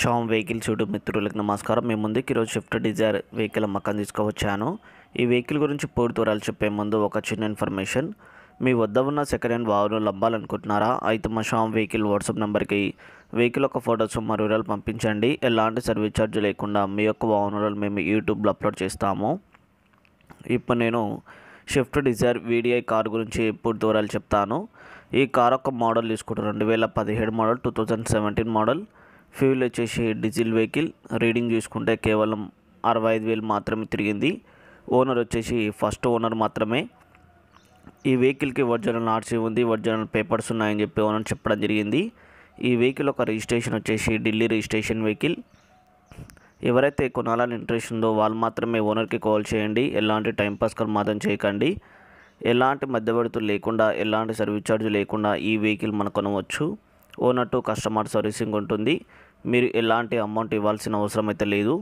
Sam vehicles YouTube మిత్రులకు నమస్కారం మేము ముందుకు ఈరోజు షిఫ్ట్ డిజైర్ వెహికల్ అమ్మకం తీసుకువచ్చాను ఈ వెహికల్ గురించి పూర్తి వివరాలు చెప్పే ముందు ఒక చిన్న ఇన్ఫర్మేషన్ మీ వద్ద ఉన్న సెకండ్ హ్యాండ్ వాహనాలు అమ్మాలనుకుంటున్నారా అయితే మా షామ్ వెహికల్ వాట్సాప్ నెంబర్కి వెహికల్ యొక్క ఫొటోస్ మా వివరాలు పంపించండి ఎలాంటి సర్వీస్ ఛార్జ్ లేకుండా మీ యొక్క వాహనాలు మేము యూట్యూబ్లో అప్లోడ్ చేస్తాము ఇప్పుడు నేను షిఫ్ట్ డిజైర్ వీడిఐ కార్ గురించి పూర్తి వివరాలు చెప్తాను ఈ కార్ యొక్క మోడల్ తీసుకుంటాను రెండు వేల పదిహేడు model two thousand seventeen model fuel వచ్చేసి డీజిల్ వెహికల్ రీడింగ్ చూసుకుంటే కేవలం అరవై ఐదు వేలు మాత్రమే తిరిగింది ఓనర్ వచ్చేసి ఫస్ట్ ఓనర్ మాత్రమే ఈ వెహికల్కి ఒరిజినల్ ఆర్సీ ఉంది ఒరిజినల్ పేపర్స్ ఉన్నాయని చెప్పి ఓనర్ చెప్పడం జరిగింది ఈ వెహికల్ ఒక రిజిస్ట్రేషన్ వచ్చేసి ఢిల్లీ రిజిస్ట్రేషన్ వెహికల్ ఎవరైతే కొనాలని ఇంట్రెస్ట్ ఉందో వాళ్ళు మాత్రమే ఓనర్కి కాల్ చేయండి ఎలాంటి టైంపాస్ మాత్రం చేయకండి ఎలాంటి మధ్యవర్తులు లేకుండా ఎలాంటి సర్వీస్ ఛార్జ్ లేకుండా ఈ వెహికల్ మనం కొనవచ్చు ఓనర్ టు కస్టమర్ సర్వీసింగ్ ఉంటుంది మీరు ఎలాంటి అమౌంట్ ఇవ్వాల్సిన అవసరం అయితే లేదు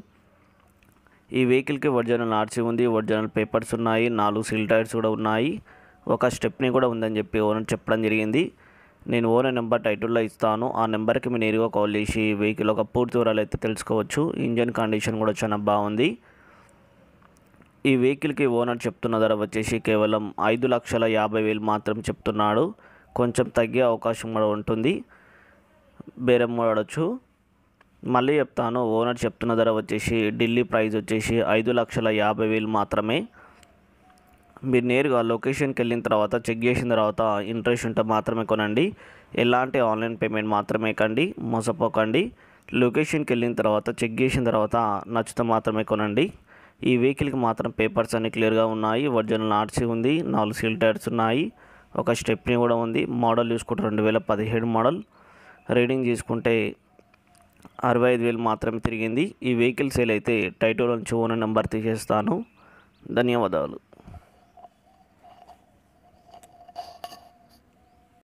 ఈ వెహికల్కి ఒరిజినల్ ఆర్సీ ఉంది ఒరిజినల్ పేపర్స్ ఉన్నాయి నాలుగు సీల్ టైర్స్ కూడా ఉన్నాయి ఒక స్టెప్ని కూడా ఉందని చెప్పి ఓనర్ చెప్పడం జరిగింది నేను ఓనర్ నెంబర్ టైటిల్లో ఇస్తాను ఆ నెంబర్కి మీరు నేరుగా కాల్ చేసి వెహికల్ ఒక పూర్తి వివరాలు అయితే తెలుసుకోవచ్చు ఇంజన్ కండిషన్ కూడా చాలా బాగుంది ఈ వెహికల్కి ఓనర్ చెప్తున్న ధర వచ్చేసి కేవలం ఐదు లక్షల యాభై వేలు మాత్రం చెప్తున్నాడు కొంచెం తగ్గే అవకాశం కూడా ఉంటుంది బేరం కూడా మళ్ళీ చెప్తాను ఓనర్ చెప్తున్న ధర వచ్చేసి ఢిల్లీ ప్రైస్ వచ్చేసి ఐదు లక్షల యాభై వేలు మాత్రమే మీరు నేరుగా లొకేషన్కి వెళ్ళిన తర్వాత చెక్ చేసిన తర్వాత ఇంట్రెస్ట్ ఉంటే మాత్రమే కొనండి ఎలాంటి ఆన్లైన్ పేమెంట్ మాత్రమే కండి మోసపోకండి లొకేషన్కి వెళ్ళిన తర్వాత చెక్ చేసిన తర్వాత నచ్చితే మాత్రమే కొనండి ఈ వెహికల్కి మాత్రం పేపర్స్ అన్నీ క్లియర్గా ఉన్నాయి ఒరిజినల్ ఆర్సీ ఉంది నాలుగు సీల్ టైర్స్ ఉన్నాయి ఒక స్టెప్ని కూడా ఉంది మోడల్ చూసుకుంటే రెండు వేల పదిహేడు మోడల్ రీడింగ్ తీసుకుంటే అరవై ఐదు వేలు మాత్రమే తిరిగింది ఈ వెహికల్ సేల్ అయితే టైటోలో నుంచి ఓనర్ నెంబర్ తీసేస్తాను ధన్యవాదాలు